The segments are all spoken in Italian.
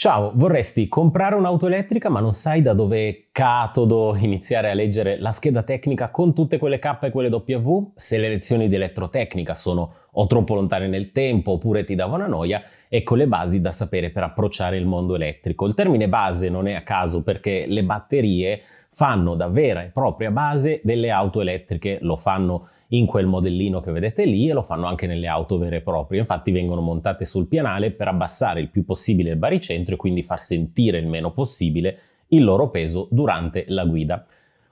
Ciao, vorresti comprare un'auto elettrica ma non sai da dove catodo iniziare a leggere la scheda tecnica con tutte quelle K e quelle W? Se le lezioni di elettrotecnica sono o troppo lontane nel tempo oppure ti davano noia, ecco le basi da sapere per approcciare il mondo elettrico. Il termine base non è a caso perché le batterie fanno da vera e propria base delle auto elettriche, lo fanno in quel modellino che vedete lì e lo fanno anche nelle auto vere e proprie, infatti vengono montate sul pianale per abbassare il più possibile il baricentro dentro e quindi far sentire il meno possibile il loro peso durante la guida.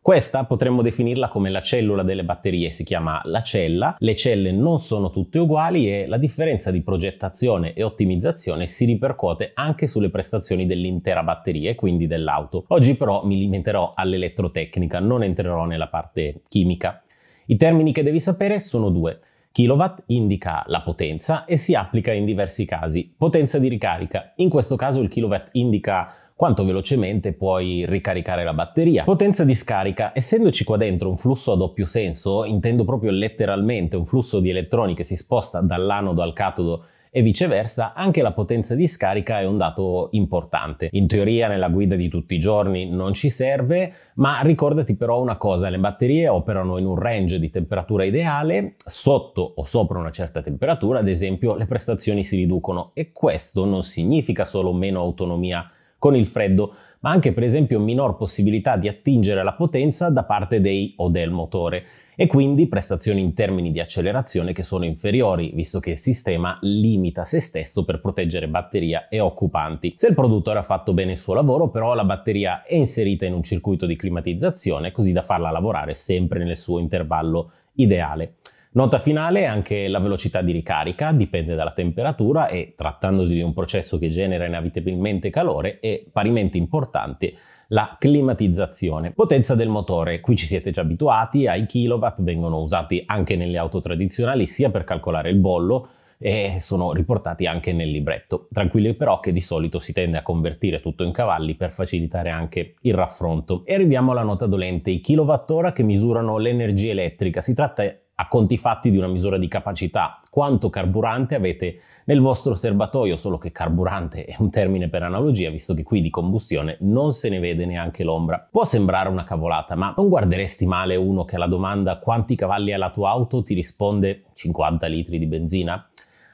Questa potremmo definirla come la cellula delle batterie, si chiama la cella. Le celle non sono tutte uguali e la differenza di progettazione e ottimizzazione si ripercuote anche sulle prestazioni dell'intera batteria e quindi dell'auto. Oggi però mi limiterò all'elettrotecnica, non entrerò nella parte chimica. I termini che devi sapere sono due. Kilowatt indica la potenza e si applica in diversi casi. Potenza di ricarica, in questo caso il kilowatt indica quanto velocemente puoi ricaricare la batteria. Potenza di scarica. Essendoci qua dentro un flusso a doppio senso, intendo proprio letteralmente un flusso di elettroni che si sposta dall'anodo al catodo e viceversa, anche la potenza di scarica è un dato importante. In teoria nella guida di tutti i giorni non ci serve, ma ricordati però una cosa, le batterie operano in un range di temperatura ideale, sotto o sopra una certa temperatura, ad esempio, le prestazioni si riducono e questo non significa solo meno autonomia con il freddo, ma anche per esempio minor possibilità di attingere la potenza da parte dei o del motore e quindi prestazioni in termini di accelerazione che sono inferiori, visto che il sistema limita se stesso per proteggere batteria e occupanti. Se il produttore ha fatto bene il suo lavoro, però la batteria è inserita in un circuito di climatizzazione così da farla lavorare sempre nel suo intervallo ideale. Nota finale è anche la velocità di ricarica, dipende dalla temperatura e trattandosi di un processo che genera inevitabilmente calore è parimenti importante la climatizzazione. Potenza del motore, qui ci siete già abituati, ai kilowatt vengono usati anche nelle auto tradizionali sia per calcolare il bollo e sono riportati anche nel libretto. Tranquilli però che di solito si tende a convertire tutto in cavalli per facilitare anche il raffronto. E arriviamo alla nota dolente, i kilowattora che misurano l'energia elettrica. Si tratta a conti fatti di una misura di capacità, quanto carburante avete nel vostro serbatoio, solo che carburante è un termine per analogia, visto che qui di combustione non se ne vede neanche l'ombra. Può sembrare una cavolata, ma non guarderesti male uno che alla domanda quanti cavalli ha la tua auto ti risponde 50 litri di benzina?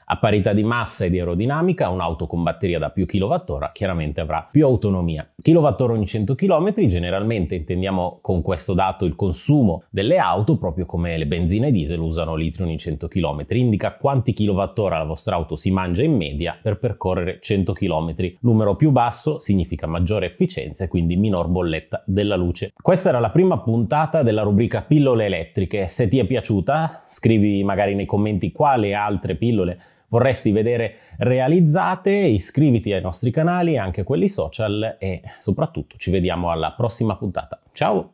A parità di massa e di aerodinamica, un'auto con batteria da più kWh chiaramente avrà più autonomia. kWh ogni 100 km, generalmente intendiamo con questo dato il consumo delle auto, proprio come le benzine e diesel usano litri ogni 100 km, indica quanti kWh la vostra auto si mangia in media per percorrere 100 km. Numero più basso significa maggiore efficienza e quindi minor bolletta della luce. Questa era la prima puntata della rubrica pillole elettriche. Se ti è piaciuta, scrivi magari nei commenti quale altre pillole vorresti vedere realizzate, iscriviti ai nostri canali, anche quelli social e soprattutto ci vediamo alla prossima puntata. Ciao!